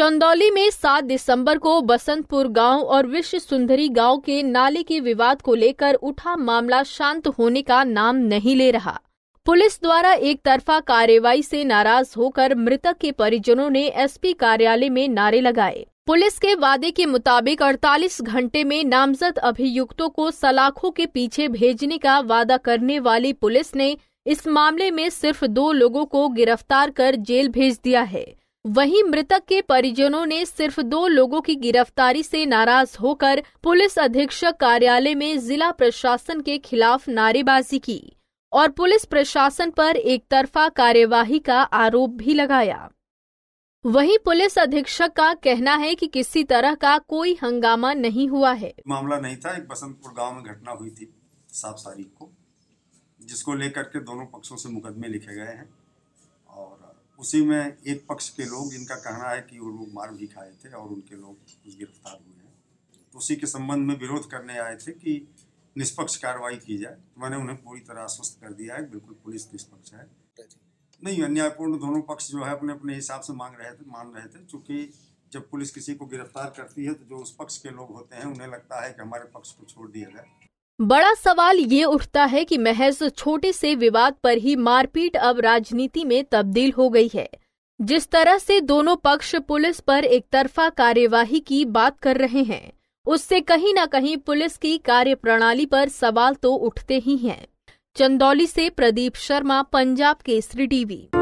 चंदौली में 7 दिसंबर को बसंतपुर गांव और विश्व सुंदरी गांव के नाले के विवाद को लेकर उठा मामला शांत होने का नाम नहीं ले रहा पुलिस द्वारा एक तरफा कार्रवाई से नाराज होकर मृतक के परिजनों ने एसपी कार्यालय में नारे लगाए पुलिस के वादे के मुताबिक 48 घंटे में नामजद अभियुक्तों को सलाखों के पीछे भेजने का वादा करने वाली पुलिस ने इस मामले में सिर्फ दो लोगों को गिरफ्तार कर जेल भेज दिया है वहीं मृतक के परिजनों ने सिर्फ दो लोगों की गिरफ्तारी से नाराज होकर पुलिस अधीक्षक कार्यालय में जिला प्रशासन के खिलाफ नारेबाजी की और पुलिस प्रशासन पर एक तरफा कार्यवाही का आरोप भी लगाया वहीं पुलिस अधीक्षक का कहना है कि किसी तरह का कोई हंगामा नहीं हुआ है मामला नहीं था एक बसंतपुर गांव में घटना हुई थी सात तारीख को जिसको लेकर के दोनों पक्षों से मुकदमे लिखे गए हैं और उसी में एक पक्ष के लोग जिनका कहना है कि वो लोग मार भी खाए थे और उनके लोग कुछ गिरफ्तार हुए हैं तो उसी के संबंध में विरोध करने आए थे कि निष्पक्ष कार्रवाई की जाए तो मैंने उन्हें पूरी तरह आश्वस्त कर दिया है बिल्कुल पुलिस निष्पक्ष है नहीं अन्यायपूर्ण दोनों पक्ष जो है अपने अपने हिसाब से मांग रहे थे मान रहे थे चूँकि जब पुलिस किसी को गिरफ्तार करती है तो जो उस पक्ष के लोग होते हैं उन्हें लगता है कि हमारे पक्ष को छोड़ दिया जाए बड़ा सवाल ये उठता है कि महज छोटे से विवाद पर ही मारपीट अब राजनीति में तब्दील हो गई है जिस तरह से दोनों पक्ष पुलिस पर एक तरफा कार्यवाही की बात कर रहे हैं उससे कहीं ना कहीं पुलिस की कार्यप्रणाली पर सवाल तो उठते ही हैं चंदौली से प्रदीप शर्मा पंजाब केसरी टीवी